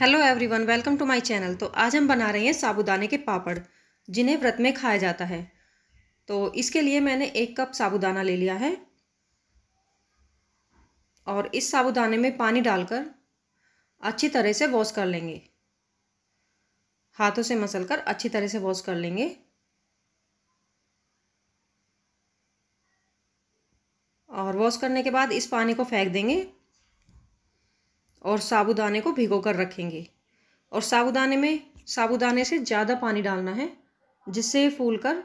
hello everyone welcome to my channel तो आज हम बना रहे हैं साबुदाने के पापड़ जिन्हें व्रत में खाया जाता है तो इसके लिए मैंने एक कप साबुदाना ले लिया है और इस साबुदाने में पानी डालकर अच्छी तरह से वॉश कर लेंगे हाथों से मसल कर अच्छी तरह से वॉश कर लेंगे और वॉश करने के बाद इस पानी को फेंक देंगे और साबुदाने को भिगो कर रखेंगे और साबुदाने में साबुदाने से ज़्यादा पानी डालना है जिससे फूल कर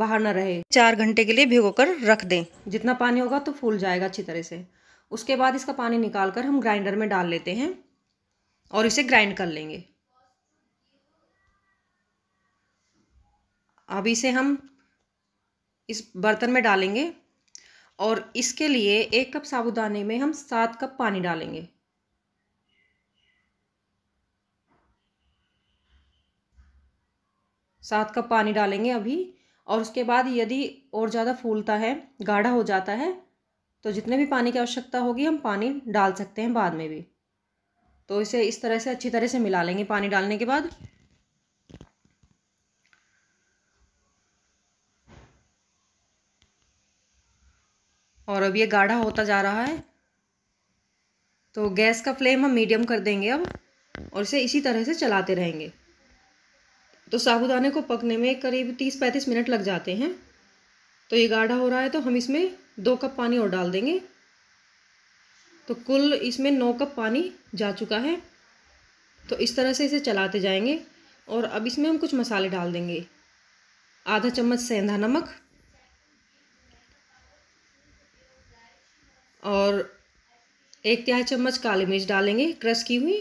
बाहर ना रहे चार घंटे के लिए भिगो कर रख दें जितना पानी होगा तो फूल जाएगा अच्छी तरह से उसके बाद इसका पानी निकाल कर हम ग्राइंडर में डाल लेते हैं और इसे ग्राइंड कर लेंगे अब इसे हम इस बर्तन में डालेंगे और इसके लिए एक कप साबुदाने में हम सात कप पानी डालेंगे सात कप पानी डालेंगे अभी और उसके बाद यदि और ज़्यादा फूलता है गाढ़ा हो जाता है तो जितने भी पानी की आवश्यकता होगी हम पानी डाल सकते हैं बाद में भी तो इसे इस तरह से अच्छी तरह से मिला लेंगे पानी डालने के बाद और अब ये गाढ़ा होता जा रहा है तो गैस का फ्लेम हम मीडियम कर देंगे अब और इसे इसी तरह से चलाते रहेंगे तो साबुदाने को पकने में करीब तीस पैंतीस मिनट लग जाते हैं तो ये गाढ़ा हो रहा है तो हम इसमें दो कप पानी और डाल देंगे तो कुल इसमें नौ कप पानी जा चुका है तो इस तरह से इसे चलाते जाएंगे और अब इसमें हम कुछ मसाले डाल देंगे आधा चम्मच सेंधा नमक और एक तिहाई चम्मच काली मिर्च डालेंगे क्रश की हुई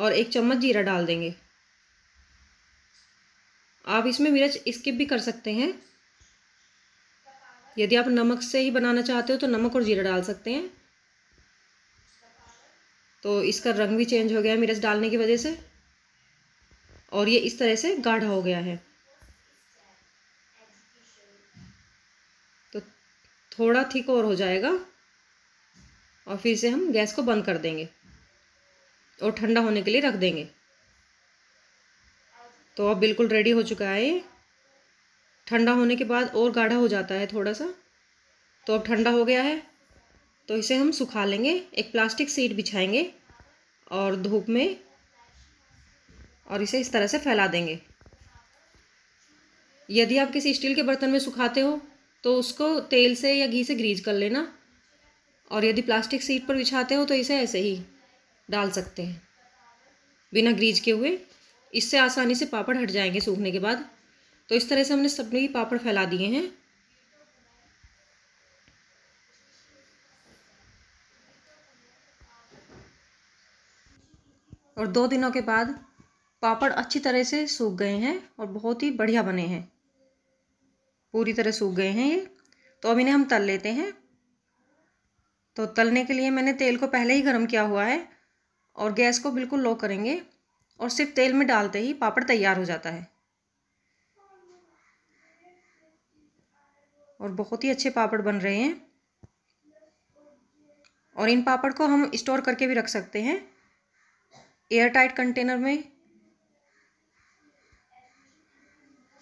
और एक चम्मच जीरा डाल देंगे आप इसमें मिर्च स्किप भी कर सकते हैं यदि आप नमक से ही बनाना चाहते हो तो नमक और जीरा डाल सकते हैं तो इसका रंग भी चेंज हो गया है मिर्च डालने की वजह से और ये इस तरह से गाढ़ा हो गया है तो थोड़ा ठीक और हो जाएगा और फिर से हम गैस को बंद कर देंगे और ठंडा होने के लिए रख देंगे तो अब बिल्कुल रेडी हो चुका है ठंडा होने के बाद और गाढ़ा हो जाता है थोड़ा सा तो अब ठंडा हो गया है तो इसे हम सुखा लेंगे एक प्लास्टिक सीट बिछाएंगे और धूप में और इसे इस तरह से फैला देंगे यदि आप किसी स्टील के बर्तन में सुखाते हो तो उसको तेल से या घी से ग्रीज कर लेना और यदि प्लास्टिक सीट पर बिछाते हो तो इसे ऐसे ही डाल सकते हैं बिना ग्रीज के हुए इससे आसानी से पापड़ हट जाएंगे सूखने के बाद तो इस तरह से हमने सबने ही पापड़ फैला दिए हैं और दो दिनों के बाद पापड़ अच्छी तरह से सूख गए हैं और बहुत ही बढ़िया बने हैं पूरी तरह सूख गए हैं ये तो अब इन्हें हम तल लेते हैं तो तलने के लिए मैंने तेल को पहले ही गर्म किया हुआ है और गैस को बिल्कुल लो करेंगे और सिर्फ तेल में डालते ही पापड़ तैयार हो जाता है और बहुत ही अच्छे पापड़ बन रहे हैं और इन पापड़ को हम स्टोर करके भी रख सकते हैं एयर टाइट कंटेनर में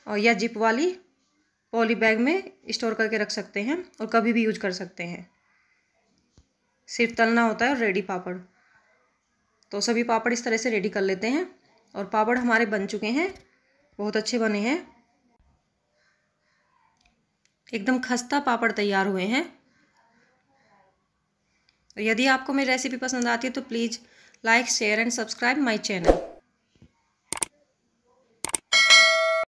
और या जिप वाली पॉली बैग में स्टोर करके रख सकते हैं और कभी भी यूज कर सकते हैं सिर्फ तलना होता है और रेडी पापड़ तो सभी पापड़ इस तरह से रेडी कर लेते हैं और पापड़ हमारे बन चुके हैं बहुत अच्छे बने हैं एकदम खस्ता पापड़ तैयार हुए हैं यदि आपको मेरी रेसिपी पसंद आती है तो please like share and subscribe my channel